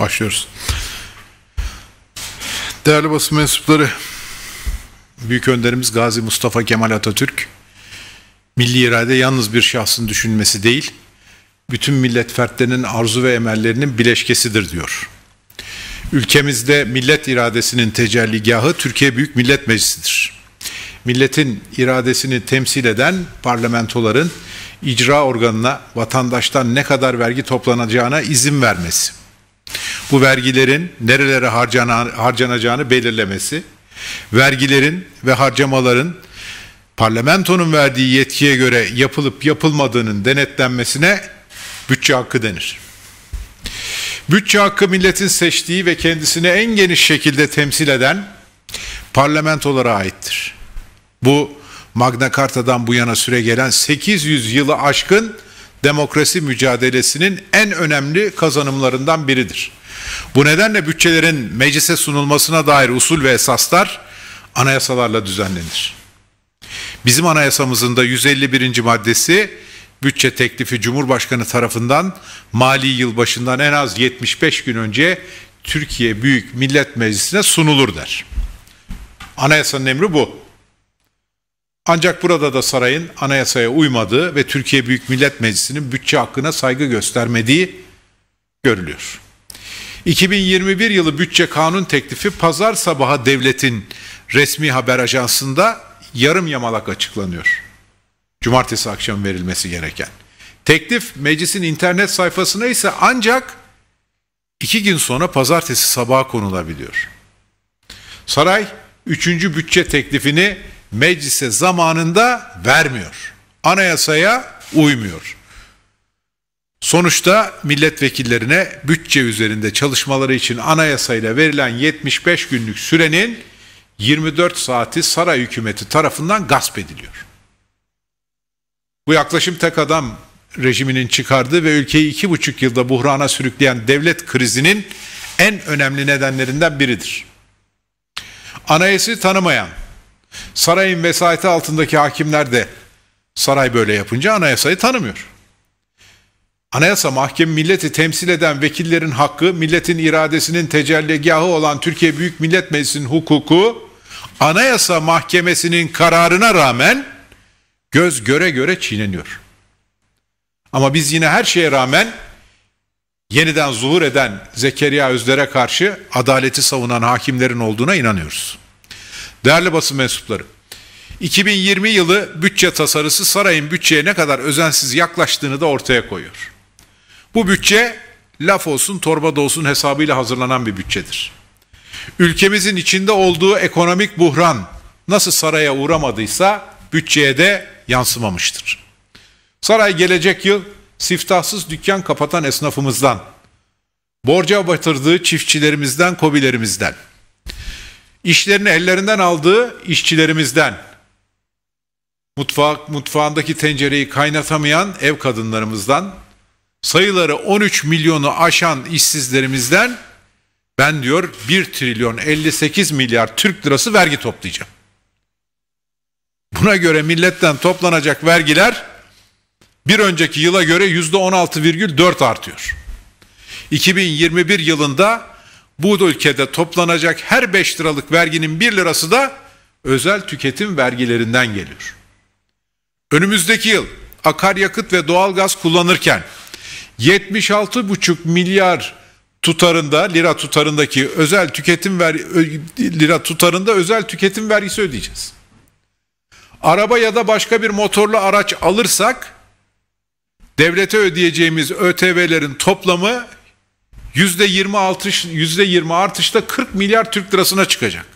Başlıyoruz. Değerli basın mensupları, Büyük önderimiz Gazi Mustafa Kemal Atatürk, milli irade yalnız bir şahsın düşünmesi değil, bütün millet fertlerinin arzu ve emellerinin bileşkesidir diyor. Ülkemizde millet iradesinin tecelligahı Türkiye Büyük Millet Meclisi'dir. Milletin iradesini temsil eden parlamentoların icra organına vatandaştan ne kadar vergi toplanacağına izin vermesi bu vergilerin nerelere harcana, harcanacağını belirlemesi, vergilerin ve harcamaların parlamentonun verdiği yetkiye göre yapılıp yapılmadığının denetlenmesine bütçe hakkı denir. Bütçe hakkı milletin seçtiği ve kendisini en geniş şekilde temsil eden parlamentolara aittir. Bu Magna Carta'dan bu yana süre gelen 800 yılı aşkın demokrasi mücadelesinin en önemli kazanımlarından biridir. Bu nedenle bütçelerin meclise sunulmasına dair usul ve esaslar anayasalarla düzenlenir. Bizim anayasamızın da 151. maddesi bütçe teklifi Cumhurbaşkanı tarafından mali yıl başından en az 75 gün önce Türkiye Büyük Millet Meclisi'ne sunulur der. Anayasanın emri bu. Ancak burada da sarayın anayasaya uymadığı ve Türkiye Büyük Millet Meclisi'nin bütçe hakkına saygı göstermediği görülüyor. 2021 yılı bütçe kanun teklifi pazar sabaha devletin resmi haber ajansında yarım yamalak açıklanıyor. Cumartesi akşam verilmesi gereken. Teklif meclisin internet sayfasına ise ancak iki gün sonra pazartesi sabaha konulabiliyor. Saray üçüncü bütçe teklifini meclise zamanında vermiyor. Anayasaya uymuyor. Sonuçta milletvekillerine bütçe üzerinde çalışmaları için anayasayla verilen 75 günlük sürenin 24 saati saray hükümeti tarafından gasp ediliyor. Bu yaklaşım tek adam rejiminin çıkardığı ve ülkeyi iki buçuk yılda buhrana sürükleyen devlet krizinin en önemli nedenlerinden biridir. Anayasayı tanımayan, sarayın vesayeti altındaki hakimler de saray böyle yapınca anayasayı tanımıyor. Anayasa Mahkemi milleti temsil eden vekillerin hakkı, milletin iradesinin tecelligahı olan Türkiye Büyük Millet Meclisi'nin hukuku, Anayasa Mahkemesi'nin kararına rağmen göz göre göre çiğneniyor. Ama biz yine her şeye rağmen yeniden zuhur eden Zekeriya Özler'e karşı adaleti savunan hakimlerin olduğuna inanıyoruz. Değerli basın mensupları, 2020 yılı bütçe tasarısı sarayın bütçeye ne kadar özensiz yaklaştığını da ortaya koyuyor. Bu bütçe laf olsun torbada olsun hesabıyla hazırlanan bir bütçedir. Ülkemizin içinde olduğu ekonomik buhran nasıl saraya uğramadıysa bütçeye de yansımamıştır. Saray gelecek yıl siftahsız dükkan kapatan esnafımızdan, borca batırdığı çiftçilerimizden, kobilerimizden, işlerini ellerinden aldığı işçilerimizden, mutfak, mutfağındaki tencereyi kaynatamayan ev kadınlarımızdan, sayıları 13 milyonu aşan işsizlerimizden ben diyor 1 trilyon 58 milyar Türk lirası vergi toplayacağım. Buna göre milletten toplanacak vergiler bir önceki yıla göre %16,4 artıyor. 2021 yılında bu ülkede toplanacak her 5 liralık verginin 1 lirası da özel tüketim vergilerinden geliyor. Önümüzdeki yıl akaryakıt ve doğalgaz kullanırken 76,5 milyar tutarında lira tutarındaki özel tüketim ver lira tutarında özel tüketim vergisi ödeyeceğiz. Araba ya da başka bir motorlu araç alırsak devlete ödeyeceğimiz ÖTV'lerin toplamı yüzde yirmi artış yüzde yirmi artışta 40 milyar Türk lirasına çıkacak.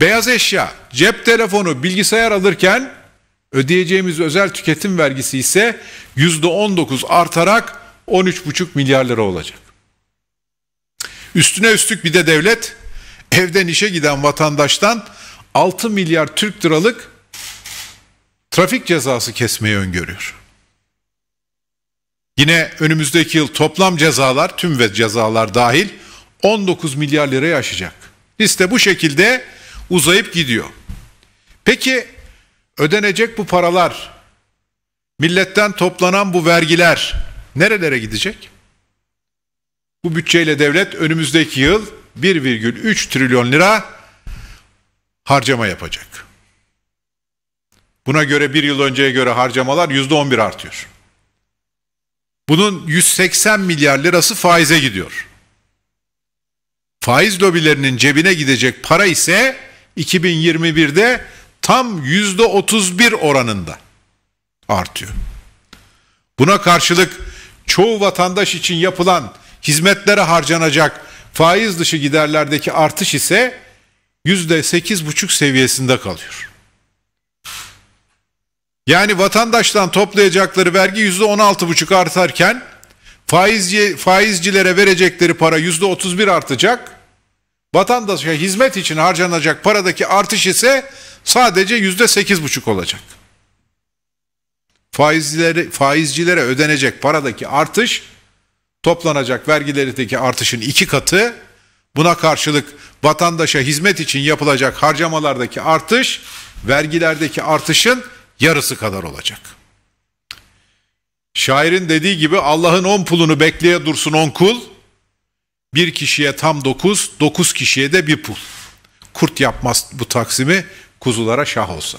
Beyaz eşya, cep telefonu, bilgisayar alırken Ödeyeceğimiz özel tüketim vergisi ise %19 artarak 13,5 milyar lira olacak. Üstüne üstlük bir de devlet evden işe giden vatandaştan 6 milyar Türk liralık trafik cezası kesmeyi öngörüyor. Yine önümüzdeki yıl toplam cezalar tüm ve cezalar dahil 19 milyar lirayı aşacak. Liste bu şekilde uzayıp gidiyor. Peki Ödenecek bu paralar, milletten toplanan bu vergiler nerelere gidecek? Bu bütçeyle devlet önümüzdeki yıl 1,3 trilyon lira harcama yapacak. Buna göre bir yıl önceye göre harcamalar %11 artıyor. Bunun 180 milyar lirası faize gidiyor. Faiz lobilerinin cebine gidecek para ise 2021'de tam yüzde otuz bir oranında artıyor. Buna karşılık çoğu vatandaş için yapılan hizmetlere harcanacak faiz dışı giderlerdeki artış ise yüzde sekiz buçuk seviyesinde kalıyor. Yani vatandaştan toplayacakları vergi yüzde on altı buçuk artarken faizci, faizcilere verecekleri para yüzde otuz bir artacak. Vatandaşa hizmet için harcanacak paradaki artış ise sadece yüzde sekiz buçuk olacak. Faizleri, faizcilere ödenecek paradaki artış toplanacak vergilerdeki artışın iki katı buna karşılık vatandaşa hizmet için yapılacak harcamalardaki artış vergilerdeki artışın yarısı kadar olacak. Şairin dediği gibi Allah'ın on pulunu bekleye dursun on kul.'' Bir kişiye tam dokuz, dokuz kişiye de bir pul. Kurt yapmaz bu taksimi kuzulara şah olsa.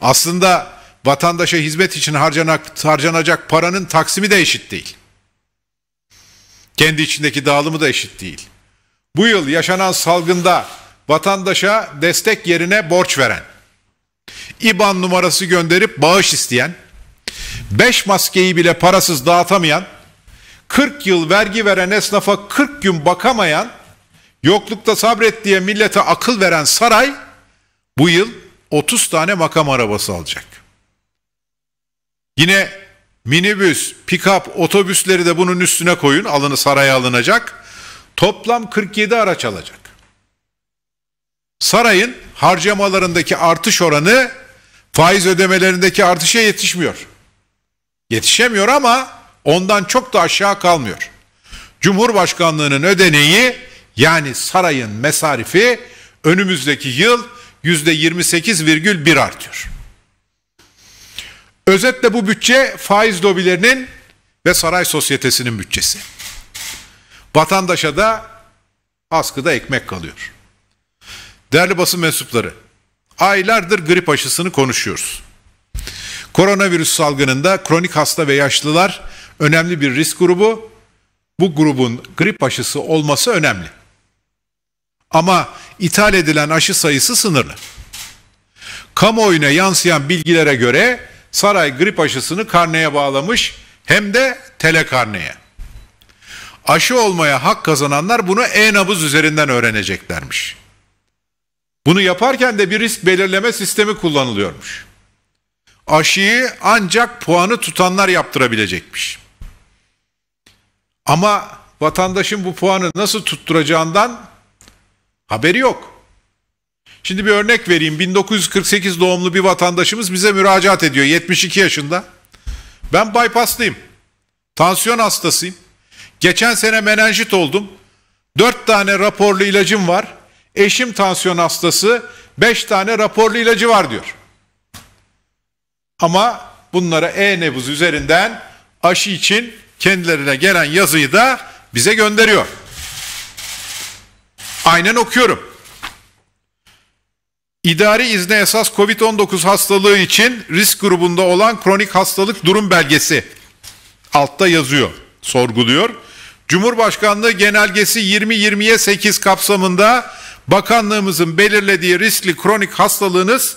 Aslında vatandaşa hizmet için harcanak, harcanacak paranın taksimi de eşit değil. Kendi içindeki dağılımı da eşit değil. Bu yıl yaşanan salgında vatandaşa destek yerine borç veren, IBAN numarası gönderip bağış isteyen, 5 maskeyi bile parasız dağıtamayan 40 yıl vergi veren esnafa 40 gün bakamayan, yoklukta sabret diye millete akıl veren saray bu yıl 30 tane makam arabası alacak. Yine minibüs, pikap, otobüsleri de bunun üstüne koyun. Alını saraya alınacak. Toplam 47 araç alacak. Sarayın harcamalarındaki artış oranı faiz ödemelerindeki artışa yetişmiyor. Yetişemiyor ama ondan çok da aşağı kalmıyor. Cumhurbaşkanlığının ödeneği yani sarayın mesarifi önümüzdeki yıl yüzde %28,1 artıyor. Özetle bu bütçe faiz lobilerinin ve saray sosyetesinin bütçesi. Vatandaşa da askıda ekmek kalıyor. Değerli basın mensupları, aylardır grip aşısını konuşuyoruz. Koronavirüs salgınında kronik hasta ve yaşlılar önemli bir risk grubu. Bu grubun grip aşısı olması önemli. Ama ithal edilen aşı sayısı sınırlı. Kamuoyuna yansıyan bilgilere göre saray grip aşısını karneye bağlamış hem de telekarneye. Aşı olmaya hak kazananlar bunu e-nabız üzerinden öğreneceklermiş. Bunu yaparken de bir risk belirleme sistemi kullanılıyormuş. Aşıyı ancak puanı tutanlar yaptırabilecekmiş. Ama vatandaşın bu puanı nasıl tutturacağından haberi yok. Şimdi bir örnek vereyim. 1948 doğumlu bir vatandaşımız bize müracaat ediyor 72 yaşında. Ben bypasslıyım. Tansiyon hastasıyım. Geçen sene menenjit oldum. 4 tane raporlu ilacım var. Eşim tansiyon hastası. 5 tane raporlu ilacı var diyor. Ama bunlara e-nebuz üzerinden aşı için kendilerine gelen yazıyı da bize gönderiyor. Aynen okuyorum. İdari izne esas COVID-19 hastalığı için risk grubunda olan kronik hastalık durum belgesi altta yazıyor, sorguluyor. Cumhurbaşkanlığı genelgesi 20 8 kapsamında bakanlığımızın belirlediği riskli kronik hastalığınız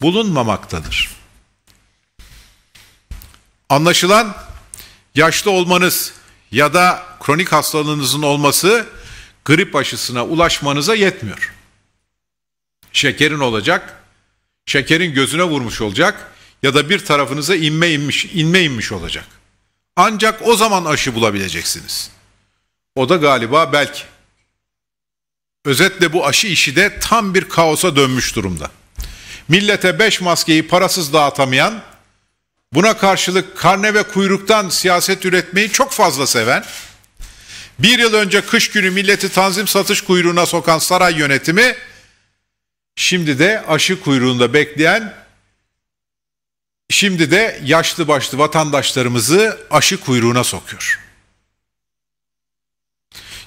bulunmamaktadır. Anlaşılan yaşlı olmanız ya da kronik hastalığınızın olması grip aşısına ulaşmanıza yetmiyor. Şekerin olacak, şekerin gözüne vurmuş olacak ya da bir tarafınıza inme inmiş, inme inmiş olacak. Ancak o zaman aşı bulabileceksiniz. O da galiba belki. Özetle bu aşı işi de tam bir kaosa dönmüş durumda. Millete beş maskeyi parasız dağıtamayan buna karşılık karne ve kuyruktan siyaset üretmeyi çok fazla seven, bir yıl önce kış günü milleti tanzim satış kuyruğuna sokan saray yönetimi, şimdi de aşı kuyruğunda bekleyen, şimdi de yaşlı başlı vatandaşlarımızı aşı kuyruğuna sokuyor.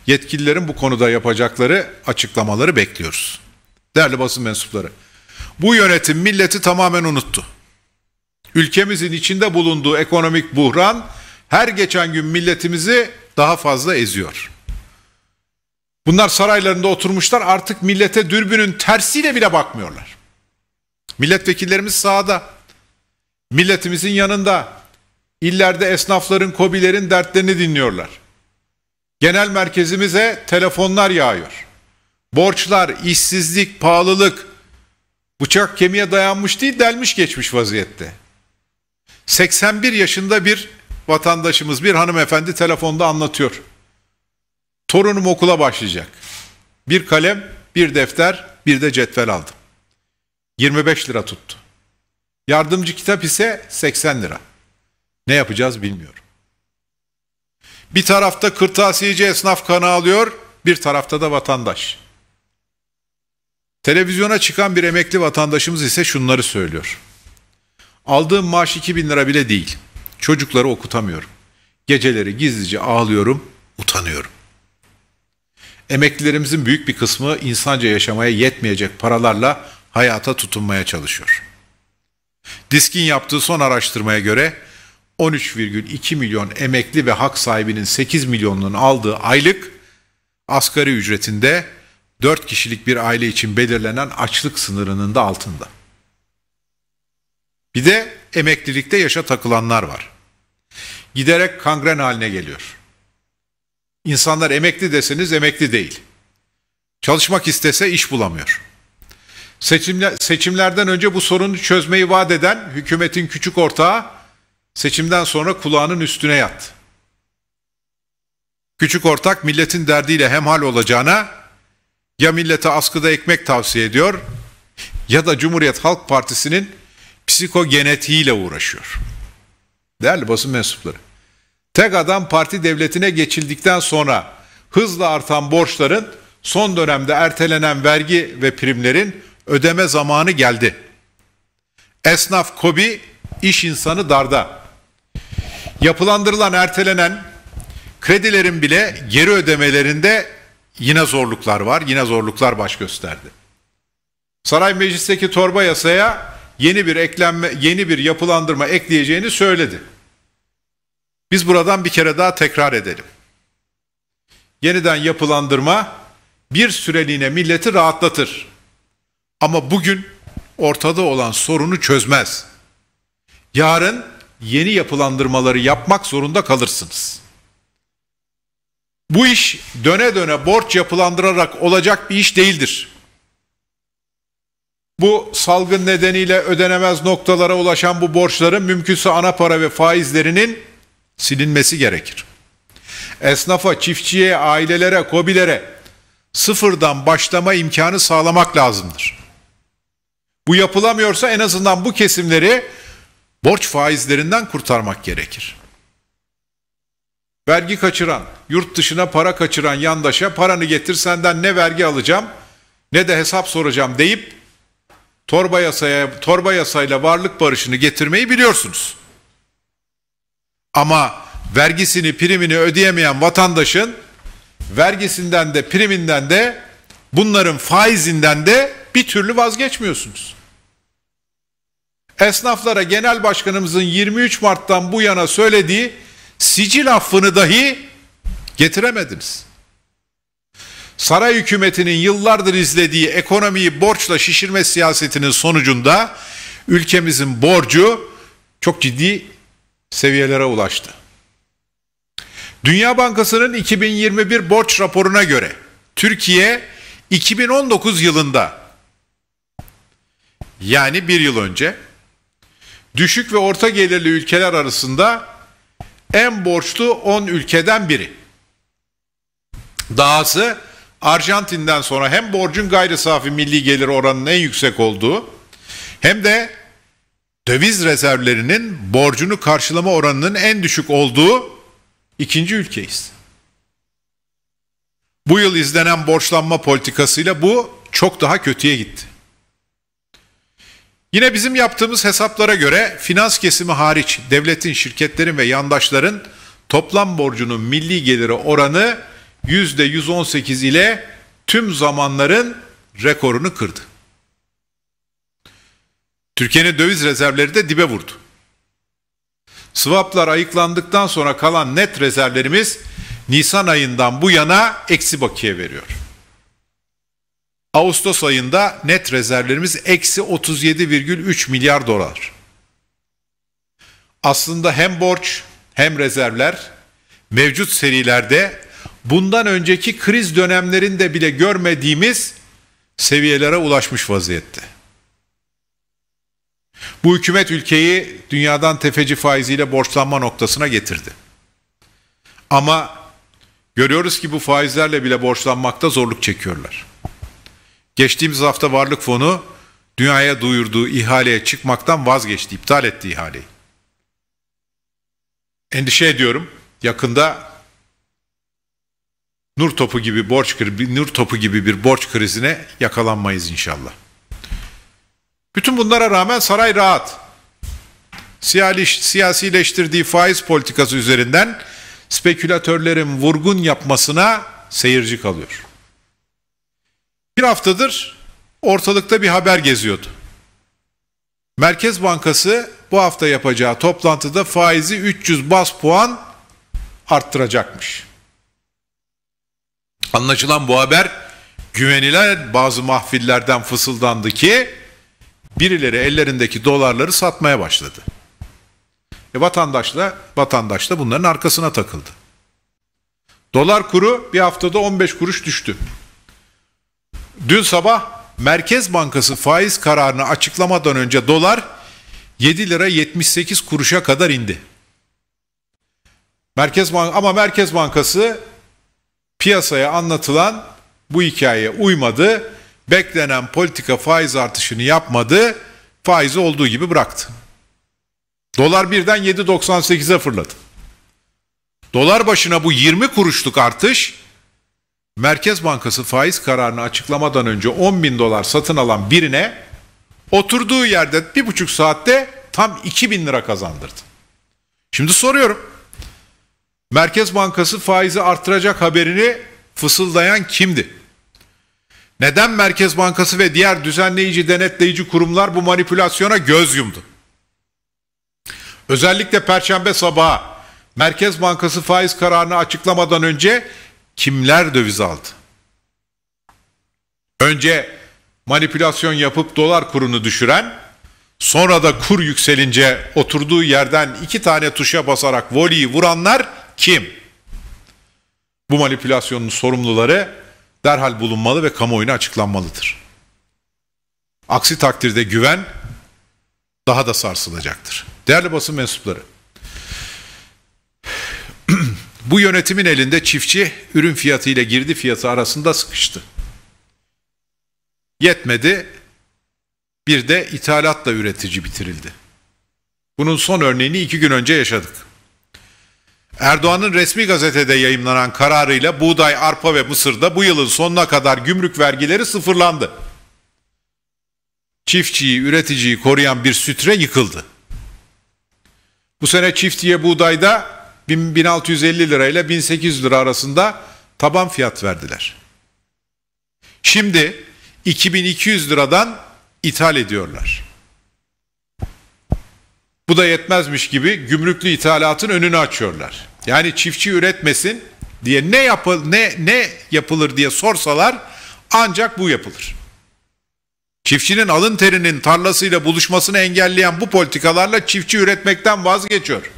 Yetkililerin bu konuda yapacakları açıklamaları bekliyoruz. Değerli basın mensupları, bu yönetim milleti tamamen unuttu. Ülkemizin içinde bulunduğu ekonomik buhran her geçen gün milletimizi daha fazla eziyor. Bunlar saraylarında oturmuşlar artık millete dürbünün tersiyle bile bakmıyorlar. Milletvekillerimiz sağda, milletimizin yanında, illerde esnafların, kobilerin dertlerini dinliyorlar. Genel merkezimize telefonlar yağıyor. Borçlar, işsizlik, pahalılık bıçak kemiğe dayanmış değil delmiş geçmiş vaziyette. 81 yaşında bir vatandaşımız, bir hanımefendi telefonda anlatıyor. Torunum okula başlayacak. Bir kalem, bir defter, bir de cetvel aldım. 25 lira tuttu. Yardımcı kitap ise 80 lira. Ne yapacağız bilmiyorum. Bir tarafta kırtasiyeci esnaf kanı alıyor, bir tarafta da vatandaş. Televizyona çıkan bir emekli vatandaşımız ise şunları söylüyor. Aldığım maaş 2000 lira bile değil. Çocukları okutamıyorum. Geceleri gizlice ağlıyorum, utanıyorum. Emeklilerimizin büyük bir kısmı insanca yaşamaya yetmeyecek paralarla hayata tutunmaya çalışıyor. Disk'in yaptığı son araştırmaya göre 13,2 milyon emekli ve hak sahibinin 8 milyonunun aldığı aylık asgari ücretinde 4 kişilik bir aile için belirlenen açlık sınırının da altında. Bir de emeklilikte yaşa takılanlar var. Giderek kangren haline geliyor. İnsanlar emekli deseniz emekli değil. Çalışmak istese iş bulamıyor. Seçimler, seçimlerden önce bu sorunu çözmeyi vaat eden hükümetin küçük ortağı seçimden sonra kulağının üstüne yattı. Küçük ortak milletin derdiyle hemhal olacağına ya millete askıda ekmek tavsiye ediyor ya da Cumhuriyet Halk Partisi'nin psikogenetiğiyle uğraşıyor. Değerli basın mensupları. Tek adam parti devletine geçildikten sonra hızla artan borçların son dönemde ertelenen vergi ve primlerin ödeme zamanı geldi. Esnaf kobi, iş insanı darda. Yapılandırılan ertelenen kredilerin bile geri ödemelerinde yine zorluklar var. Yine zorluklar baş gösterdi. Saray Meclis'teki torba yasaya yeni bir eklenme, yeni bir yapılandırma ekleyeceğini söyledi. Biz buradan bir kere daha tekrar edelim. Yeniden yapılandırma bir süreliğine milleti rahatlatır. Ama bugün ortada olan sorunu çözmez. Yarın yeni yapılandırmaları yapmak zorunda kalırsınız. Bu iş döne döne borç yapılandırarak olacak bir iş değildir. Bu salgın nedeniyle ödenemez noktalara ulaşan bu borçların mümkünse ana para ve faizlerinin silinmesi gerekir. Esnafa, çiftçiye, ailelere, kobilere sıfırdan başlama imkanı sağlamak lazımdır. Bu yapılamıyorsa en azından bu kesimleri borç faizlerinden kurtarmak gerekir. Vergi kaçıran, yurt dışına para kaçıran yandaşa paranı getir senden ne vergi alacağım ne de hesap soracağım deyip torba yasaya torba yasayla varlık barışını getirmeyi biliyorsunuz. Ama vergisini, primini ödeyemeyen vatandaşın vergisinden de, priminden de, bunların faizinden de bir türlü vazgeçmiyorsunuz. Esnaflara genel başkanımızın 23 Mart'tan bu yana söylediği sicil affını dahi getiremediniz saray hükümetinin yıllardır izlediği ekonomiyi borçla şişirme siyasetinin sonucunda ülkemizin borcu çok ciddi seviyelere ulaştı. Dünya Bankası'nın 2021 borç raporuna göre Türkiye 2019 yılında yani bir yıl önce düşük ve orta gelirli ülkeler arasında en borçlu 10 ülkeden biri. Dahası Arjantin'den sonra hem borcun gayri safi milli gelir oranının en yüksek olduğu hem de döviz rezervlerinin borcunu karşılama oranının en düşük olduğu ikinci ülkeyiz. Bu yıl izlenen borçlanma politikasıyla bu çok daha kötüye gitti. Yine bizim yaptığımız hesaplara göre finans kesimi hariç devletin, şirketlerin ve yandaşların toplam borcunun milli geliri oranı 118 ile tüm zamanların rekorunu kırdı. Türkiye'nin döviz rezervleri de dibe vurdu. Swaplar ayıklandıktan sonra kalan net rezervlerimiz Nisan ayından bu yana eksi bakiye veriyor. Ağustos ayında net rezervlerimiz eksi 37,3 milyar dolar. Aslında hem borç hem rezervler mevcut serilerde bundan önceki kriz dönemlerinde bile görmediğimiz seviyelere ulaşmış vaziyette. Bu hükümet ülkeyi dünyadan tefeci faiziyle borçlanma noktasına getirdi. Ama görüyoruz ki bu faizlerle bile borçlanmakta zorluk çekiyorlar. Geçtiğimiz hafta Varlık Fonu dünyaya duyurduğu ihaleye çıkmaktan vazgeçti, iptal etti ihaleyi. Endişe ediyorum. Yakında nur topu gibi borç nur topu gibi bir borç krizine yakalanmayız inşallah. Bütün bunlara rağmen saray rahat. Siyasileştirdiği faiz politikası üzerinden spekülatörlerin vurgun yapmasına seyirci kalıyor. Bir haftadır ortalıkta bir haber geziyordu. Merkez Bankası bu hafta yapacağı toplantıda faizi 300 bas puan arttıracakmış. Anlaşılan bu haber güvenilen bazı mahfillerden fısıldandı ki birileri ellerindeki dolarları satmaya başladı. E vatandaş da vatandaş da bunların arkasına takıldı. Dolar kuru bir haftada 15 kuruş düştü. Dün sabah Merkez Bankası faiz kararını açıklamadan önce dolar 7 lira 78 kuruşa kadar indi. Merkez Bank ama Merkez Bankası piyasaya anlatılan bu hikayeye uymadı. Beklenen politika faiz artışını yapmadı. Faizi olduğu gibi bıraktı. Dolar birden 7.98'e fırladı. Dolar başına bu 20 kuruşluk artış Merkez Bankası faiz kararını açıklamadan önce 10 bin dolar satın alan birine oturduğu yerde bir buçuk saatte tam 2 bin lira kazandırdı. Şimdi soruyorum Merkez Bankası faizi artıracak haberini fısıldayan kimdi? Neden Merkez Bankası ve diğer düzenleyici, denetleyici kurumlar bu manipülasyona göz yumdu? Özellikle perşembe sabahı Merkez Bankası faiz kararını açıklamadan önce kimler döviz aldı? Önce manipülasyon yapıp dolar kurunu düşüren, sonra da kur yükselince oturduğu yerden iki tane tuşa basarak voleyi vuranlar kim? Bu manipülasyonun sorumluları derhal bulunmalı ve kamuoyuna açıklanmalıdır. Aksi takdirde güven daha da sarsılacaktır. Değerli basın mensupları, bu yönetimin elinde çiftçi ürün fiyatı ile girdi fiyatı arasında sıkıştı. Yetmedi, bir de ithalatla üretici bitirildi. Bunun son örneğini iki gün önce yaşadık. Erdoğan'ın resmi gazetede yayımlanan kararıyla buğday, arpa ve mısırda bu yılın sonuna kadar gümrük vergileri sıfırlandı. Çiftçiyi, üreticiyi koruyan bir sütre yıkıldı. Bu sene çiftçiye buğdayda 1650 lirayla 1800 lira arasında taban fiyat verdiler. Şimdi 2200 liradan ithal ediyorlar. Bu da yetmezmiş gibi gümrüklü ithalatın önünü açıyorlar. Yani çiftçi üretmesin diye ne yapıl ne ne yapılır diye sorsalar ancak bu yapılır. Çiftçinin alın terinin tarlasıyla buluşmasını engelleyen bu politikalarla çiftçi üretmekten vazgeçiyor.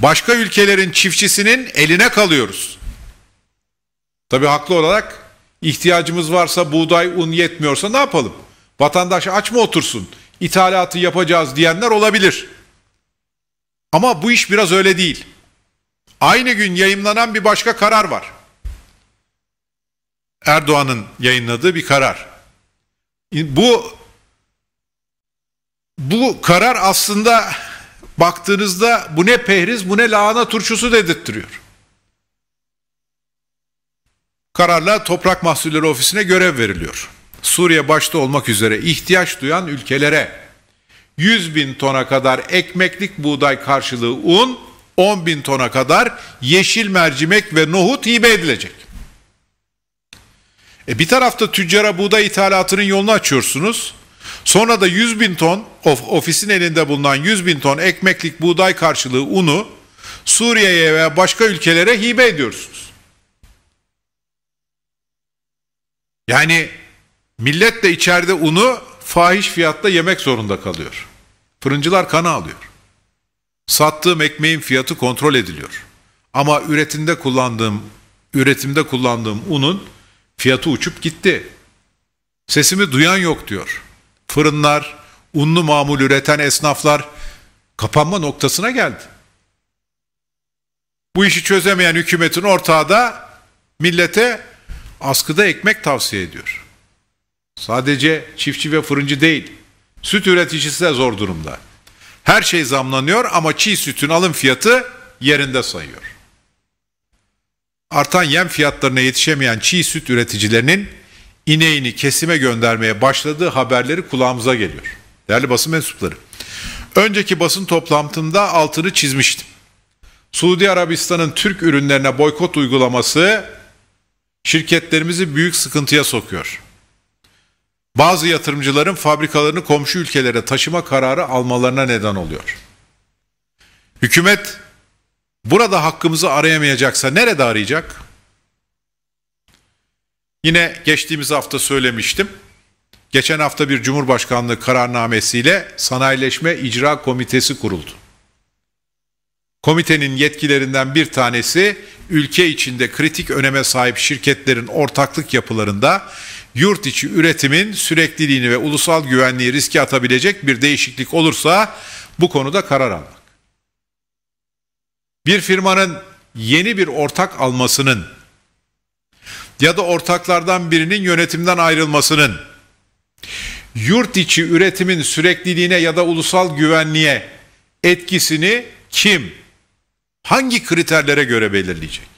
Başka ülkelerin çiftçisinin eline kalıyoruz. Tabii haklı olarak ihtiyacımız varsa buğday un yetmiyorsa ne yapalım? Vatandaş aç mı otursun? ithalatı yapacağız diyenler olabilir. Ama bu iş biraz öyle değil. Aynı gün yayınlanan bir başka karar var. Erdoğan'ın yayınladığı bir karar. Bu bu karar aslında baktığınızda bu ne pehriz bu ne lahana turşusu dedirttiriyor. Kararla Toprak Mahsulleri Ofisi'ne görev veriliyor. Suriye başta olmak üzere ihtiyaç duyan ülkelere 100 bin tona kadar ekmeklik buğday karşılığı un, 10 bin tona kadar yeşil mercimek ve nohut hibe edilecek. E bir tarafta tüccara buğday ithalatının yolunu açıyorsunuz. Sonra da 100 bin ton, of, ofisin elinde bulunan 100 bin ton ekmeklik buğday karşılığı unu Suriye'ye veya başka ülkelere hibe ediyorsunuz. Yani Millet de içeride unu fahiş fiyatta yemek zorunda kalıyor. Fırıncılar kana alıyor. Sattığım ekmeğin fiyatı kontrol ediliyor. Ama üretimde kullandığım üretimde kullandığım unun fiyatı uçup gitti. Sesimi duyan yok diyor. Fırınlar, unlu mamul üreten esnaflar kapanma noktasına geldi. Bu işi çözemeyen hükümetin ortağı da millete askıda ekmek tavsiye ediyor. Sadece çiftçi ve fırıncı değil. Süt üreticisi de zor durumda. Her şey zamlanıyor ama çiğ sütün alım fiyatı yerinde sayıyor. Artan yem fiyatlarına yetişemeyen çiğ süt üreticilerinin ineğini kesime göndermeye başladığı haberleri kulağımıza geliyor. Değerli basın mensupları. Önceki basın toplantımda altını çizmiştim. Suudi Arabistan'ın Türk ürünlerine boykot uygulaması şirketlerimizi büyük sıkıntıya sokuyor bazı yatırımcıların fabrikalarını komşu ülkelere taşıma kararı almalarına neden oluyor. Hükümet burada hakkımızı arayamayacaksa nerede arayacak? Yine geçtiğimiz hafta söylemiştim. Geçen hafta bir Cumhurbaşkanlığı kararnamesiyle Sanayileşme icra Komitesi kuruldu. Komitenin yetkilerinden bir tanesi ülke içinde kritik öneme sahip şirketlerin ortaklık yapılarında yurt içi üretimin sürekliliğini ve ulusal güvenliği riske atabilecek bir değişiklik olursa bu konuda karar almak. Bir firmanın yeni bir ortak almasının ya da ortaklardan birinin yönetimden ayrılmasının yurt içi üretimin sürekliliğine ya da ulusal güvenliğe etkisini kim hangi kriterlere göre belirleyecek?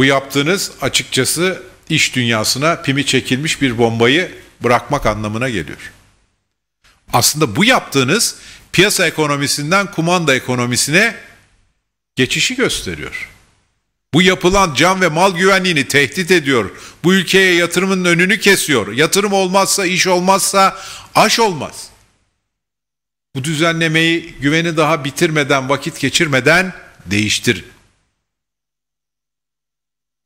Bu yaptığınız açıkçası iş dünyasına pimi çekilmiş bir bombayı bırakmak anlamına geliyor. Aslında bu yaptığınız piyasa ekonomisinden kumanda ekonomisine geçişi gösteriyor. Bu yapılan can ve mal güvenliğini tehdit ediyor. Bu ülkeye yatırımın önünü kesiyor. Yatırım olmazsa, iş olmazsa aş olmaz. Bu düzenlemeyi güveni daha bitirmeden, vakit geçirmeden değiştir.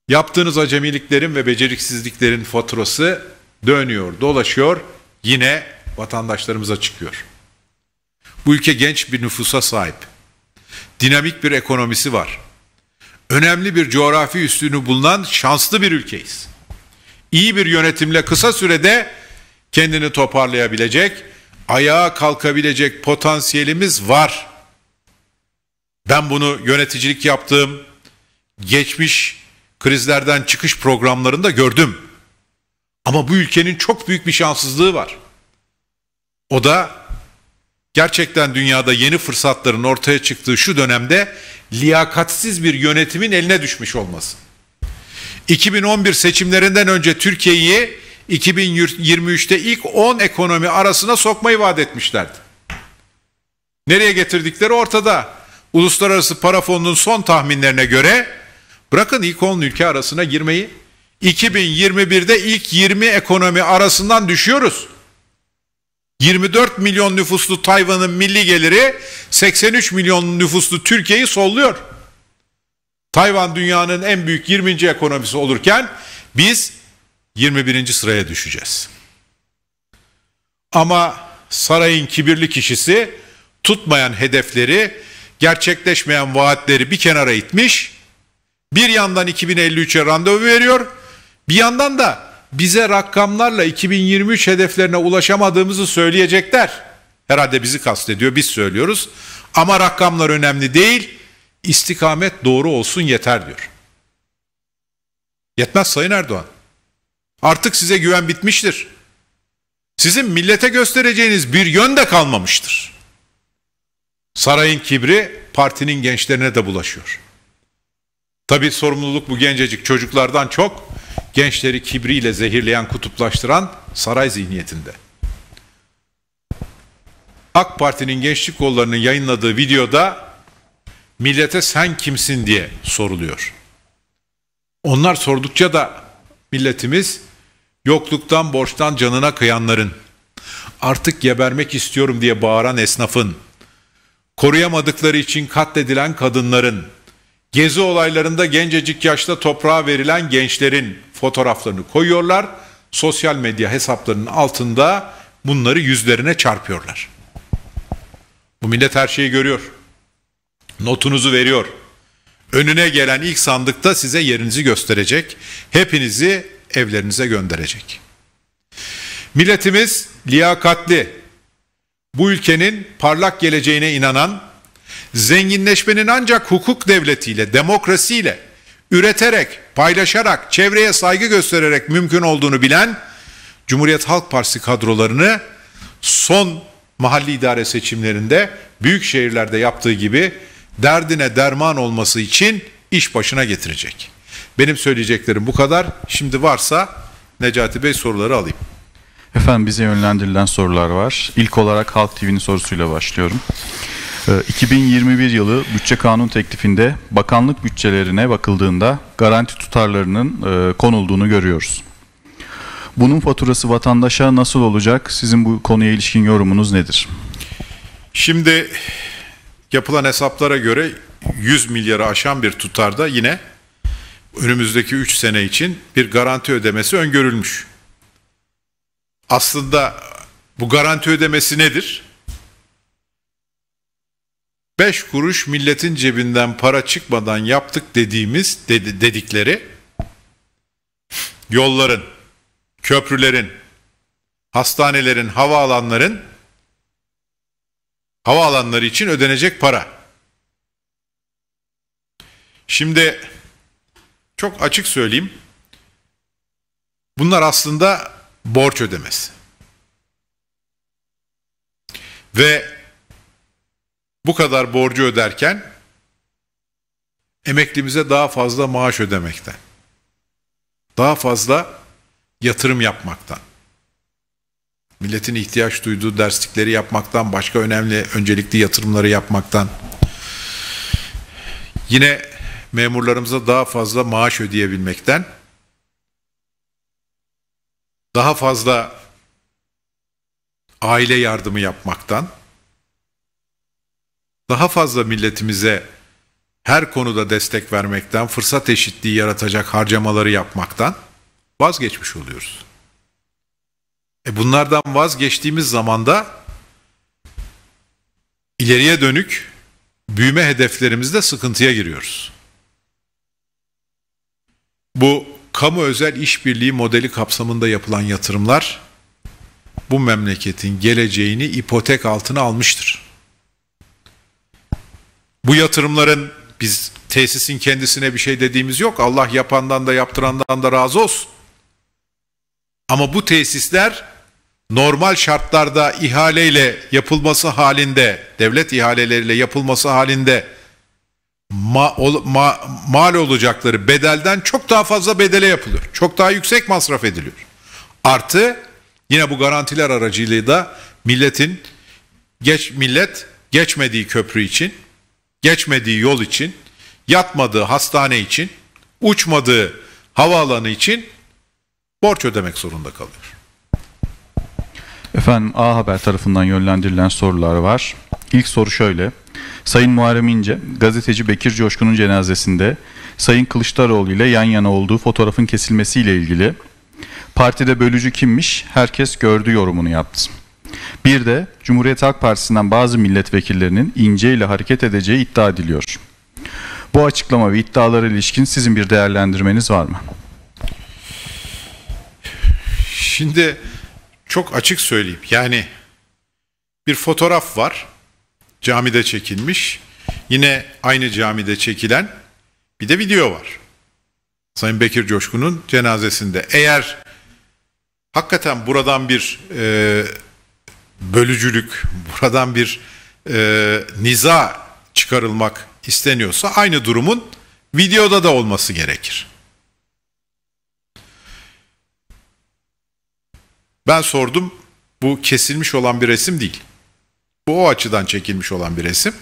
Yaptığınız acemiliklerin ve beceriksizliklerin faturası dönüyor, dolaşıyor, yine vatandaşlarımıza çıkıyor. Bu ülke genç bir nüfusa sahip. Dinamik bir ekonomisi var. Önemli bir coğrafi üstünü bulunan şanslı bir ülkeyiz. İyi bir yönetimle kısa sürede kendini toparlayabilecek, ayağa kalkabilecek potansiyelimiz var. Ben bunu yöneticilik yaptığım, geçmiş krizlerden çıkış programlarında gördüm. Ama bu ülkenin çok büyük bir şanssızlığı var. O da gerçekten dünyada yeni fırsatların ortaya çıktığı şu dönemde liyakatsiz bir yönetimin eline düşmüş olması. 2011 seçimlerinden önce Türkiye'yi 2023'te ilk 10 ekonomi arasına sokmayı vaat etmişlerdi. Nereye getirdikleri ortada. Uluslararası Para Fonu'nun son tahminlerine göre Bırakın ilk 10 ülke arasına girmeyi. 2021'de ilk 20 ekonomi arasından düşüyoruz. 24 milyon nüfuslu Tayvan'ın milli geliri 83 milyon nüfuslu Türkiye'yi solluyor. Tayvan dünyanın en büyük 20. ekonomisi olurken biz 21. sıraya düşeceğiz. Ama sarayın kibirli kişisi tutmayan hedefleri, gerçekleşmeyen vaatleri bir kenara itmiş, bir yandan 2053'e randevu veriyor. Bir yandan da bize rakamlarla 2023 hedeflerine ulaşamadığımızı söyleyecekler. Herhalde bizi kastediyor, biz söylüyoruz. Ama rakamlar önemli değil. İstikamet doğru olsun yeter diyor. Yetmez Sayın Erdoğan. Artık size güven bitmiştir. Sizin millete göstereceğiniz bir yön de kalmamıştır. Sarayın kibri partinin gençlerine de bulaşıyor. Tabi sorumluluk bu gencecik çocuklardan çok gençleri kibriyle zehirleyen, kutuplaştıran saray zihniyetinde. AK Parti'nin gençlik kollarının yayınladığı videoda millete sen kimsin diye soruluyor. Onlar sordukça da milletimiz yokluktan, borçtan canına kıyanların, artık gebermek istiyorum diye bağıran esnafın, koruyamadıkları için katledilen kadınların, Gezi olaylarında gencecik yaşta toprağa verilen gençlerin fotoğraflarını koyuyorlar. Sosyal medya hesaplarının altında bunları yüzlerine çarpıyorlar. Bu millet her şeyi görüyor. Notunuzu veriyor. Önüne gelen ilk sandıkta size yerinizi gösterecek. Hepinizi evlerinize gönderecek. Milletimiz liyakatli, bu ülkenin parlak geleceğine inanan zenginleşmenin ancak hukuk devletiyle, demokrasiyle, üreterek, paylaşarak, çevreye saygı göstererek mümkün olduğunu bilen Cumhuriyet Halk Partisi kadrolarını son mahalli idare seçimlerinde büyük şehirlerde yaptığı gibi derdine derman olması için iş başına getirecek. Benim söyleyeceklerim bu kadar. Şimdi varsa Necati Bey soruları alayım. Efendim bize yönlendirilen sorular var. İlk olarak Halk TV'nin sorusuyla başlıyorum. 2021 ee, yılı bütçe kanun teklifinde bakanlık bütçelerine bakıldığında garanti tutarlarının e, konulduğunu görüyoruz. Bunun faturası vatandaşa nasıl olacak? Sizin bu konuya ilişkin yorumunuz nedir? Şimdi yapılan hesaplara göre 100 milyarı aşan bir tutarda yine önümüzdeki 3 sene için bir garanti ödemesi öngörülmüş. Aslında bu garanti ödemesi nedir? 5 kuruş milletin cebinden para çıkmadan yaptık dediğimiz dedi, dedikleri yolların, köprülerin, hastanelerin, havaalanların havaalanları için ödenecek para. Şimdi çok açık söyleyeyim. Bunlar aslında borç ödemesi. Ve bu kadar borcu öderken emeklimize daha fazla maaş ödemekten, daha fazla yatırım yapmaktan, milletin ihtiyaç duyduğu derslikleri yapmaktan, başka önemli öncelikli yatırımları yapmaktan, yine memurlarımıza daha fazla maaş ödeyebilmekten, daha fazla aile yardımı yapmaktan, daha fazla milletimize her konuda destek vermekten, fırsat eşitliği yaratacak harcamaları yapmaktan vazgeçmiş oluyoruz. E bunlardan vazgeçtiğimiz zaman da ileriye dönük büyüme hedeflerimizde sıkıntıya giriyoruz. Bu kamu özel işbirliği modeli kapsamında yapılan yatırımlar bu memleketin geleceğini ipotek altına almıştır. Bu yatırımların biz tesisin kendisine bir şey dediğimiz yok. Allah yapandan da yaptırandan da razı olsun. Ama bu tesisler normal şartlarda ihaleyle yapılması halinde, devlet ihaleleriyle yapılması halinde ma, ol, ma, mal olacakları bedelden çok daha fazla bedele yapılır. Çok daha yüksek masraf ediliyor. Artı yine bu garantiler aracılığıyla da milletin geç millet geçmediği köprü için geçmediği yol için, yatmadığı hastane için, uçmadığı havaalanı için borç ödemek zorunda kalıyor. Efendim A Haber tarafından yönlendirilen sorular var. İlk soru şöyle. Sayın Muharrem İnce, gazeteci Bekir Coşkun'un cenazesinde Sayın Kılıçdaroğlu ile yan yana olduğu fotoğrafın kesilmesiyle ilgili partide bölücü kimmiş herkes gördü yorumunu yaptı. Bir de Cumhuriyet Halk Partisi'nden bazı milletvekillerinin ince ile hareket edeceği iddia ediliyor. Bu açıklama ve iddialara ilişkin sizin bir değerlendirmeniz var mı? Şimdi çok açık söyleyeyim. Yani bir fotoğraf var. Camide çekilmiş. Yine aynı camide çekilen bir de video var. Sayın Bekir Coşkun'un cenazesinde. Eğer hakikaten buradan bir e, bölücülük, buradan bir e, niza çıkarılmak isteniyorsa aynı durumun videoda da olması gerekir. Ben sordum, bu kesilmiş olan bir resim değil. Bu o açıdan çekilmiş olan bir resim.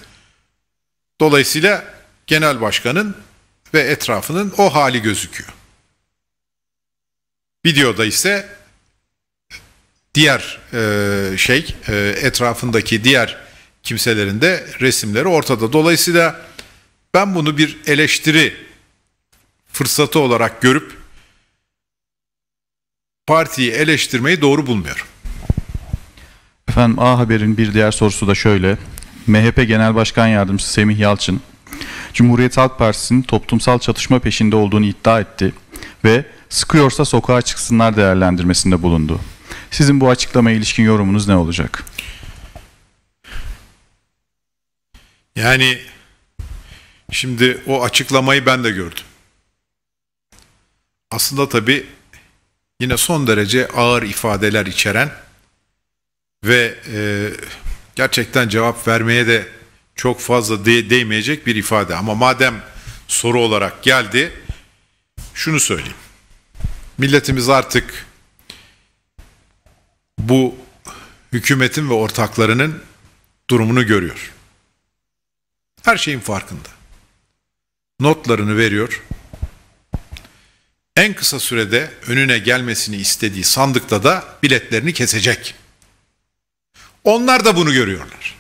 Dolayısıyla genel başkanın ve etrafının o hali gözüküyor. Videoda ise diğer e, şey e, etrafındaki diğer kimselerin de resimleri ortada. Dolayısıyla ben bunu bir eleştiri fırsatı olarak görüp partiyi eleştirmeyi doğru bulmuyorum. Efendim A Haber'in bir diğer sorusu da şöyle. MHP Genel Başkan Yardımcısı Semih Yalçın, Cumhuriyet Halk Partisi'nin toplumsal çatışma peşinde olduğunu iddia etti ve sıkıyorsa sokağa çıksınlar değerlendirmesinde bulundu. Sizin bu açıklamaya ilişkin yorumunuz ne olacak? Yani şimdi o açıklamayı ben de gördüm. Aslında tabi yine son derece ağır ifadeler içeren ve e, gerçekten cevap vermeye de çok fazla de değmeyecek bir ifade. Ama madem soru olarak geldi, şunu söyleyeyim. Milletimiz artık bu hükümetin ve ortaklarının durumunu görüyor. Her şeyin farkında. Notlarını veriyor. En kısa sürede önüne gelmesini istediği sandıkta da biletlerini kesecek. Onlar da bunu görüyorlar.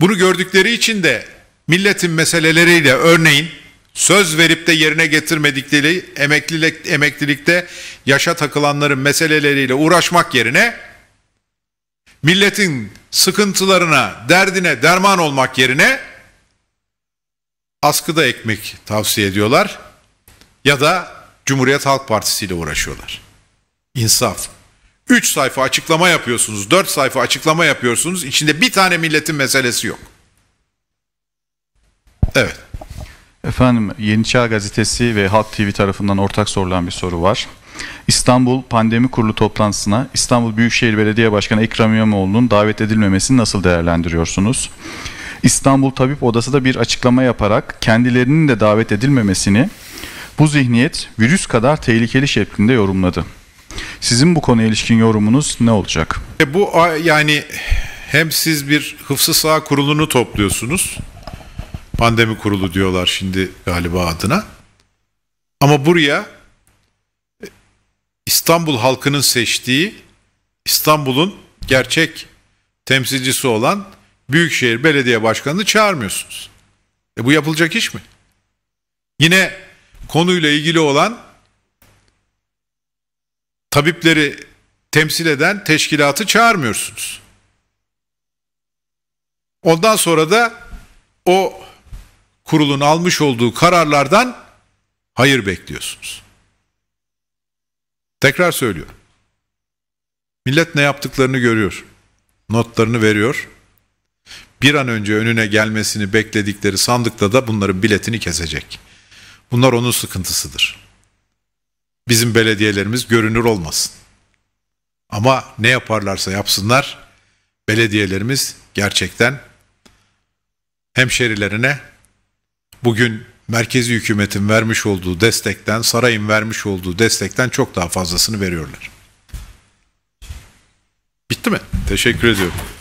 Bunu gördükleri için de milletin meseleleriyle örneğin söz verip de yerine getirmedikleri emeklilik, emeklilikte yaşa takılanların meseleleriyle uğraşmak yerine milletin sıkıntılarına, derdine derman olmak yerine askıda ekmek tavsiye ediyorlar ya da Cumhuriyet Halk Partisi ile uğraşıyorlar. İnsaf. 3 sayfa açıklama yapıyorsunuz, 4 sayfa açıklama yapıyorsunuz. İçinde bir tane milletin meselesi yok. Evet. Efendim Yeni Çağ Gazetesi ve Halk TV tarafından ortak sorulan bir soru var. İstanbul Pandemi Kurulu toplantısına İstanbul Büyükşehir Belediye Başkanı Ekrem İmamoğlu'nun davet edilmemesini nasıl değerlendiriyorsunuz? İstanbul Tabip Odası da bir açıklama yaparak kendilerinin de davet edilmemesini bu zihniyet virüs kadar tehlikeli şeklinde yorumladı. Sizin bu konuya ilişkin yorumunuz ne olacak? E bu yani hem siz bir hıfzı sağ kurulunu topluyorsunuz Pandemi kurulu diyorlar şimdi galiba adına. Ama buraya e, İstanbul halkının seçtiği İstanbul'un gerçek temsilcisi olan Büyükşehir Belediye Başkanı'nı çağırmıyorsunuz. E bu yapılacak iş mi? Yine konuyla ilgili olan tabipleri temsil eden teşkilatı çağırmıyorsunuz. Ondan sonra da o Kurulun almış olduğu kararlardan hayır bekliyorsunuz. Tekrar söylüyorum. Millet ne yaptıklarını görüyor. Notlarını veriyor. Bir an önce önüne gelmesini bekledikleri sandıkta da bunların biletini kesecek. Bunlar onun sıkıntısıdır. Bizim belediyelerimiz görünür olmasın. Ama ne yaparlarsa yapsınlar belediyelerimiz gerçekten hemşerilerine Bugün merkezi hükümetin vermiş olduğu destekten, sarayın vermiş olduğu destekten çok daha fazlasını veriyorlar. Bitti mi? Teşekkür ediyorum.